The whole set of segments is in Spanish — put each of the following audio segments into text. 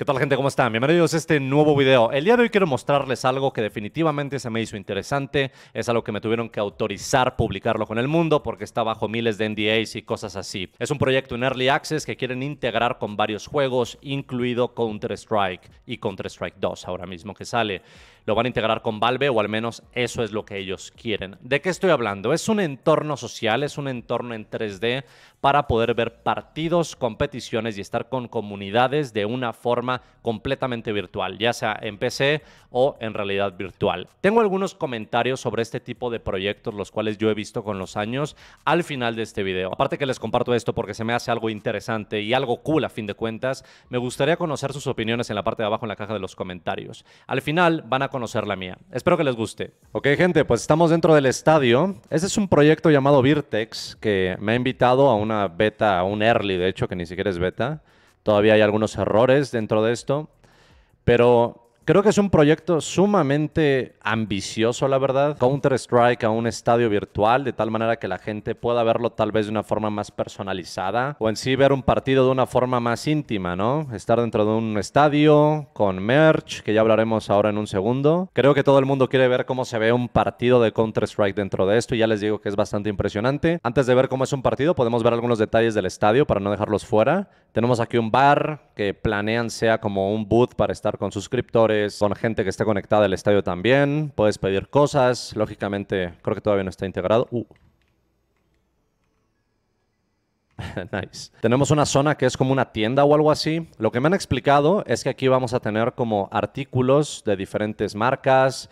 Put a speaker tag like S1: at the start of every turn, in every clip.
S1: ¿Qué tal gente? ¿Cómo están? Bienvenidos a este nuevo video. El día de hoy quiero mostrarles algo que definitivamente se me hizo interesante. Es algo que me tuvieron que autorizar publicarlo con el mundo porque está bajo miles de NDAs y cosas así. Es un proyecto en Early Access que quieren integrar con varios juegos, incluido Counter-Strike y Counter-Strike 2 ahora mismo que sale. Lo van a integrar con Valve o al menos eso es lo que ellos quieren. ¿De qué estoy hablando? Es un entorno social, es un entorno en 3D para poder ver partidos, competiciones y estar con comunidades de una forma completamente virtual, ya sea en PC o en realidad virtual. Tengo algunos comentarios sobre este tipo de proyectos, los cuales yo he visto con los años, al final de este video. Aparte que les comparto esto porque se me hace algo interesante y algo cool a fin de cuentas, me gustaría conocer sus opiniones en la parte de abajo en la caja de los comentarios. Al final van a conocer la mía. Espero que les guste. Ok, gente, pues estamos dentro del estadio. Este es un proyecto llamado Virtex que me ha invitado a una beta, a un early, de hecho, que ni siquiera es beta Todavía hay algunos errores dentro de esto, pero Creo que es un proyecto sumamente ambicioso, la verdad. Counter-Strike a un estadio virtual, de tal manera que la gente pueda verlo tal vez de una forma más personalizada o en sí ver un partido de una forma más íntima, ¿no? Estar dentro de un estadio con merch, que ya hablaremos ahora en un segundo. Creo que todo el mundo quiere ver cómo se ve un partido de Counter-Strike dentro de esto y ya les digo que es bastante impresionante. Antes de ver cómo es un partido, podemos ver algunos detalles del estadio para no dejarlos fuera. Tenemos aquí un bar, que planean sea como un booth para estar con suscriptores, con gente que esté conectada al estadio también. Puedes pedir cosas. Lógicamente, creo que todavía no está integrado. Uh. nice. Tenemos una zona que es como una tienda o algo así. Lo que me han explicado es que aquí vamos a tener como artículos de diferentes marcas,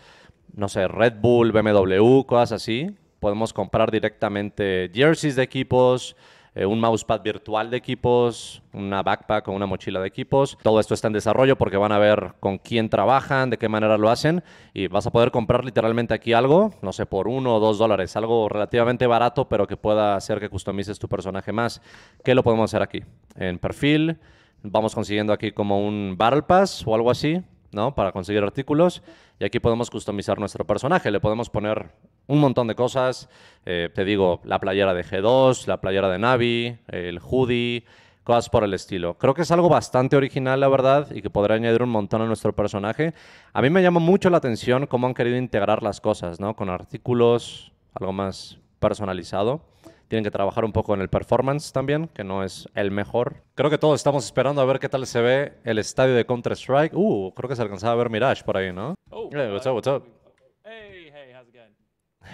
S1: no sé, Red Bull, BMW, cosas así. Podemos comprar directamente jerseys de equipos, eh, un mousepad virtual de equipos, una backpack o una mochila de equipos. Todo esto está en desarrollo porque van a ver con quién trabajan, de qué manera lo hacen y vas a poder comprar literalmente aquí algo, no sé, por uno o dos dólares, algo relativamente barato pero que pueda hacer que customices tu personaje más. ¿Qué lo podemos hacer aquí? En perfil, vamos consiguiendo aquí como un Battle Pass o algo así ¿no? Para conseguir artículos. Y aquí podemos customizar nuestro personaje. Le podemos poner un montón de cosas. Eh, te digo, la playera de G2, la playera de Navi, el hoodie, cosas por el estilo. Creo que es algo bastante original, la verdad, y que podrá añadir un montón a nuestro personaje. A mí me llama mucho la atención cómo han querido integrar las cosas, ¿no? Con artículos, algo más personalizado. Tienen que trabajar un poco en el performance también, que no es el mejor. Creo que todos estamos esperando a ver qué tal se ve el estadio de Counter-Strike. Uh, creo que se alcanzaba a ver Mirage por ahí, ¿no? Oh, hey, uh, what's up, Hey, hey, how's it going?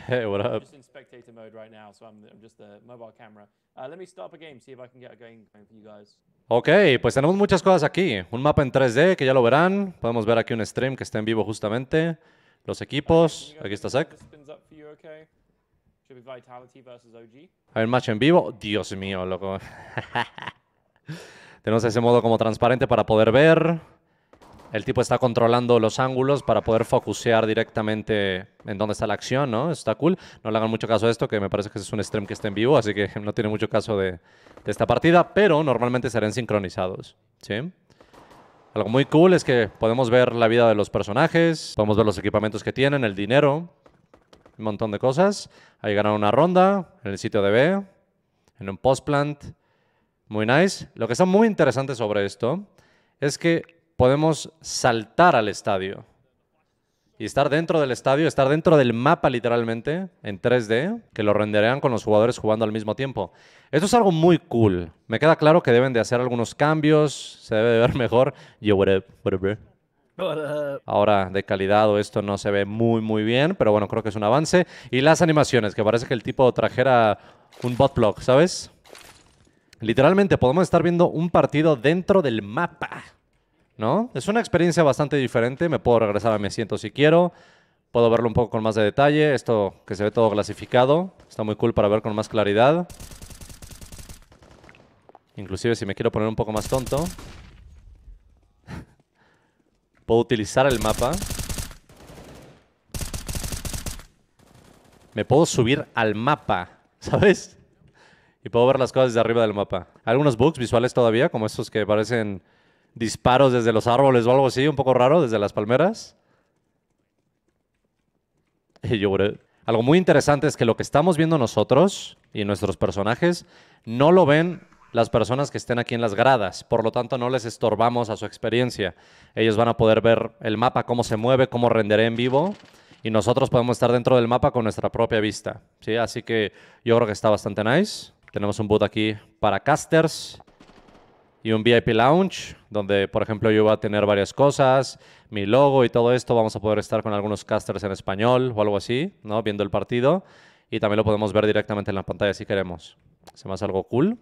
S1: Hey, what up? I'm in spectator mode right now, so I'm, just the uh, mobile camera. Uh, let me start game, see if I can get a game for you guys. Ok, pues tenemos muchas cosas aquí. Un mapa en 3D, que ya lo verán. Podemos ver aquí un stream que está en vivo justamente. Los equipos. Aquí está Zach. A ver, match en vivo. Dios mío, loco. Tenemos ese modo como transparente para poder ver. El tipo está controlando los ángulos para poder focusear directamente en dónde está la acción, ¿no? Está cool. No le hagan mucho caso a esto, que me parece que es un stream que está en vivo, así que no tiene mucho caso de, esta partida, pero normalmente serán sincronizados, ¿sí? Algo muy cool es que podemos ver la vida de los personajes, podemos ver los equipamientos que tienen, el dinero, un montón de cosas. Ahí ganaron una ronda en el sitio de B, en un post plant. Muy nice. Lo que está muy interesante sobre esto es que podemos saltar al estadio y estar dentro del estadio, estar dentro del mapa literalmente en 3D, que lo renderían con los jugadores jugando al mismo tiempo. Esto es algo muy cool. Me queda claro que deben de hacer algunos cambios, se debe de ver mejor. Yo, Ahora, de calidad o esto no se ve muy, muy bien, pero bueno, creo que es un avance. Y las animaciones, que parece que el tipo trajera un bot block, ¿sabes? Literalmente podemos estar viendo un partido dentro del mapa, ¿no? Es una experiencia bastante diferente. Me puedo regresar a mi asiento si quiero. Puedo verlo un poco con más de detalle. Esto que se ve todo clasificado. Está muy cool para ver con más claridad. Inclusive si me quiero poner un poco más tonto. Puedo utilizar el mapa. Me puedo subir al mapa, ¿sabes? Y puedo ver las cosas desde arriba del mapa. Hay algunos bugs visuales todavía, como estos que parecen disparos desde los árboles o algo así, un poco raro, desde las palmeras. algo muy interesante es que lo que estamos viendo nosotros y nuestros personajes no lo ven las personas que estén aquí en las gradas. Por lo tanto, no les estorbamos a su experiencia. Ellos van a poder ver el mapa, cómo se mueve, cómo renderé en vivo. Y nosotros podemos estar dentro del mapa con nuestra propia vista. ¿sí? Así que yo creo que está bastante nice. Tenemos un boot aquí para casters y un VIP lounge, donde por ejemplo yo voy a tener varias cosas, mi logo y todo esto, vamos a poder estar con algunos casters en español o algo así, ¿no? Viendo el partido y también lo podemos ver directamente en la pantalla si queremos. Se me hace algo cool.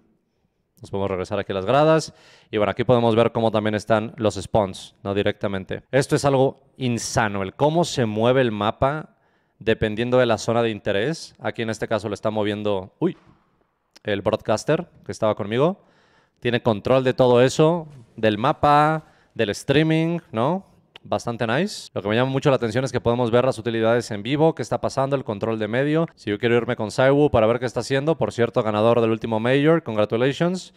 S1: Nos podemos regresar aquí a las gradas. Y bueno, aquí podemos ver cómo también están los spawns, ¿no? Directamente. Esto es algo insano, el cómo se mueve el mapa dependiendo de la zona de interés. Aquí en este caso lo está moviendo, uy, el broadcaster que estaba conmigo. Tiene control de todo eso, del mapa, del streaming, ¿no? bastante nice. Lo que me llama mucho la atención es que podemos ver las utilidades en vivo, qué está pasando, el control de medio. Si yo quiero irme con Saiwu para ver qué está haciendo, por cierto, ganador del último Major, congratulations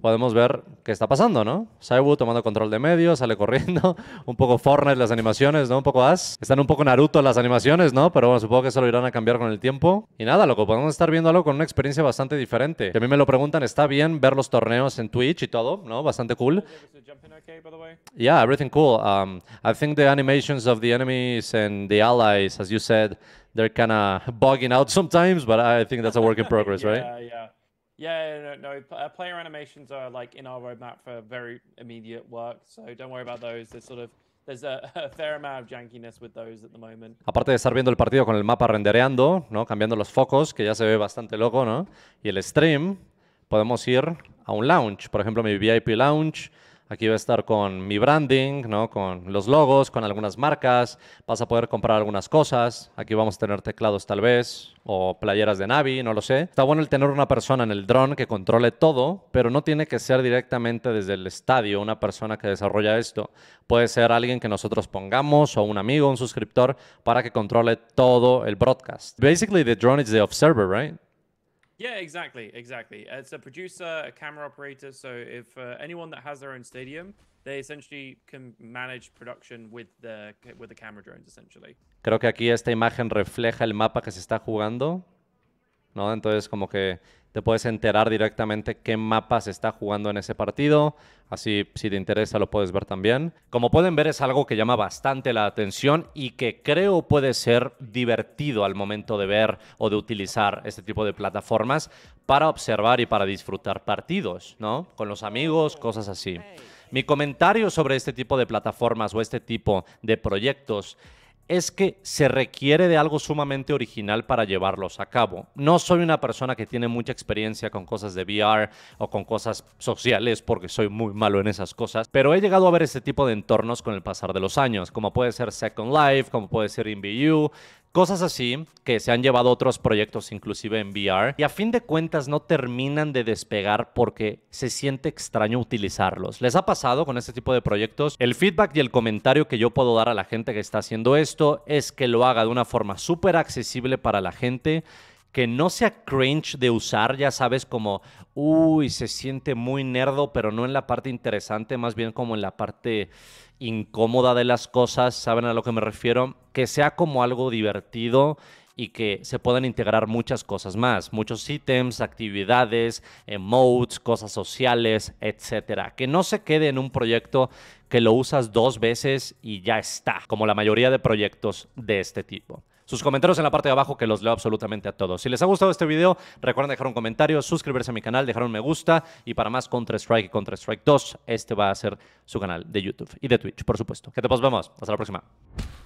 S1: podemos ver qué está pasando, ¿no? Saibu tomando control de medio, sale corriendo, un poco Fortnite las animaciones, ¿no? Un poco As. Están un poco Naruto las animaciones, ¿no? Pero bueno, supongo que eso lo irán a cambiar con el tiempo. Y nada, loco, podemos estar viendo algo con una experiencia bastante diferente. Que a mí me lo preguntan, está bien ver los torneos en Twitch y todo, ¿no? Bastante cool. Yeah, everything cool. Um, I think the animations of the enemies and the allies, as you said, they're kind of bugging out sometimes, but I think that's a work in progress, right? Yeah, no, no. Uh, player animations are like in our roadmap for very immediate work, so don't worry about those. There's sort of there's a, a fair amount of jankiness with those at the moment. Aparte de estar viendo el partido con el mapa rendereando, no, cambiando los focos, que ya se ve bastante loco, no, y el stream, podemos ir a un lounge, por ejemplo mi VIP lounge Aquí va a estar con mi branding, ¿no? con los logos, con algunas marcas. Vas a poder comprar algunas cosas. Aquí vamos a tener teclados tal vez o playeras de Navi, no lo sé. Está bueno el tener una persona en el dron que controle todo, pero no tiene que ser directamente desde el estadio una persona que desarrolla esto. Puede ser alguien que nosotros pongamos o un amigo, un suscriptor, para que controle todo el broadcast. Basically, the drone is the observer, right? Yeah, exactly, exactly. It's a producer, a camera operator. So if uh, anyone that has their own stadium, they essentially can manage production with the with the camera drones, essentially. Creo que aquí esta imagen refleja el mapa que se está jugando. Entonces como que te puedes enterar directamente qué mapa se está jugando en ese partido. Así, si te interesa, lo puedes ver también. Como pueden ver, es algo que llama bastante la atención y que creo puede ser divertido al momento de ver o de utilizar este tipo de plataformas para observar y para disfrutar partidos, ¿no? Con los amigos, cosas así. Mi comentario sobre este tipo de plataformas o este tipo de proyectos es que se requiere de algo sumamente original para llevarlos a cabo. No soy una persona que tiene mucha experiencia con cosas de VR o con cosas sociales porque soy muy malo en esas cosas, pero he llegado a ver ese tipo de entornos con el pasar de los años, como puede ser Second Life, como puede ser InVU, Cosas así que se han llevado a otros proyectos inclusive en VR y a fin de cuentas no terminan de despegar porque se siente extraño utilizarlos. ¿Les ha pasado con este tipo de proyectos? El feedback y el comentario que yo puedo dar a la gente que está haciendo esto es que lo haga de una forma súper accesible para la gente que no sea cringe de usar, ya sabes, como, uy, se siente muy nerdo, pero no en la parte interesante, más bien como en la parte incómoda de las cosas, ¿saben a lo que me refiero? Que sea como algo divertido y que se puedan integrar muchas cosas más, muchos ítems, actividades, emotes, cosas sociales, etc. Que no se quede en un proyecto que lo usas dos veces y ya está, como la mayoría de proyectos de este tipo sus comentarios en la parte de abajo que los leo absolutamente a todos. Si les ha gustado este video, recuerden dejar un comentario, suscribirse a mi canal, dejar un me gusta y para más contra strike y Counter-Strike 2, este va a ser su canal de YouTube y de Twitch, por supuesto. Que te pues, vemos. Hasta la próxima.